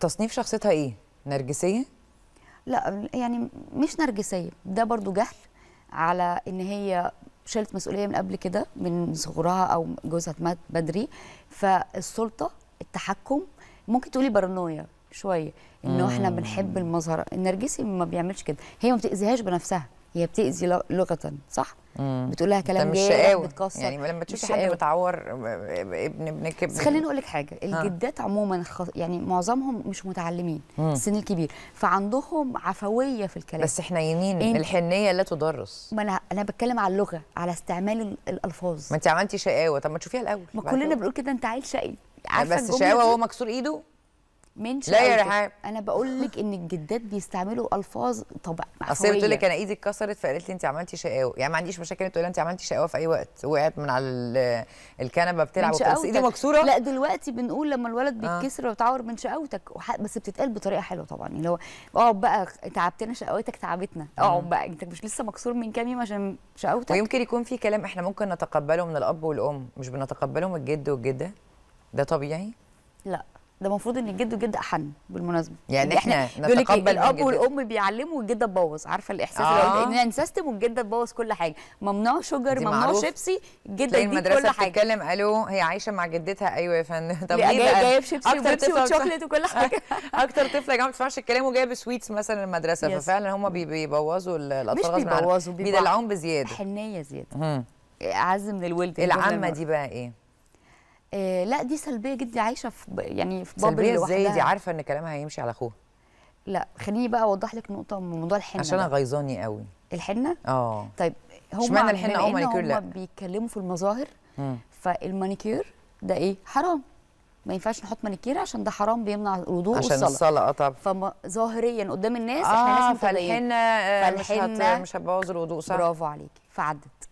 تصنيف شخصيتها ايه نرجسيه لا يعني مش نرجسيه ده برضو جهل على ان هي شالت مسؤوليه من قبل كده من صغرها او جوزها مات بدري فالسلطه التحكم ممكن تقولي بارانويا شويه انه احنا بنحب المظهر النرجسي ما بيعملش كده هي ما بتاذيهاش بنفسها هي بتاذي لغه صح بتقول لها كلام جاي بتكسر يعني لما تشوفي حد متعور ابن ابنك بس خليني اقول لك حاجه آه. الجدات عموما يعني معظمهم مش متعلمين السن الكبير فعندهم عفويه في الكلام بس حنينين إن... الحنيه لا تدرس ما انا انا بتكلم على اللغه على استعمال الالفاظ ما انت عملتي شقاوه طب ما تشوفيها الاول ما كلنا بنقول كده انت عيل شقي عارفه بس شقاوه وهو مكسور ايده من لا يا رحاب انا بقول لك ان الجدات بيستعملوا الفاظ طبعا اصل بتقول لك انا ايدي اتكسرت فقالت لي انت عملتي شقاوه يعني ما عنديش مشاكل تقول انت عملتي شقاوه في اي وقت وقعت من على الكنبه بتلعب بس ايدي مكسوره لا دلوقتي بنقول لما الولد آه. بيتكسر آه. وبتعور من شقاوتك بس بتتقال بطريقه حلوه طبعا اللي هو اقعد بقى تعبتنا شقاوتك تعبتنا آه. اقعد بقى انت مش لسه مكسور من كام يوم عشان شقاوتك ويمكن يكون في كلام احنا ممكن نتقبله من الاب والام مش بنتقبله من الجد والجده ده طبيعي لا ده المفروض ان الجد والجد احن بالمناسبه يعني احنا, احنا نتقبل الاب والام بيعلموا الجده تبوظ عارفه الاحساس آه. ان سيستم والجده تبوظ كل حاجه ممنوع شجر ممنوع شيبسي الجده دي كل حاجه المدرسه بتتكلم الو هي عايشه مع جدتها ايوه يا فندم طب ليه جايب شيبسي طفله وشوكليت وكل حاجه اكتر طفله يا جماعه ما بتسمعش الكلام وجايب سويتس مثلا المدرسه يس. ففعلا هم بيبوظوا الاطفال مش بيبوظوا بيدلعوهم بزياده حنيه زياده اعز من الولد العامه دي بقى ايه آه، لا دي سلبيه جدا عايشه في يعني في بابل سلبيه ازاي دي عارفه ان كلامها هيمشي على اخوها لا خليني بقى اوضح لك نقطه من موضوع الحنه عشان انا غيظاني قوي الحنه اه طيب هم اشمعنى الحنه او مانيكير لا بيتكلموا في المظاهر فالمانيكير ده ايه حرام ما ينفعش نحط مانيكير عشان ده حرام بيمنع الوضوء والصلاه عشان الصلاه اه طبعا فظاهريا قدام الناس آه احنا آه، لازم فالحنه مش هتبوظ الوضوء صح برافو عليكي فعدت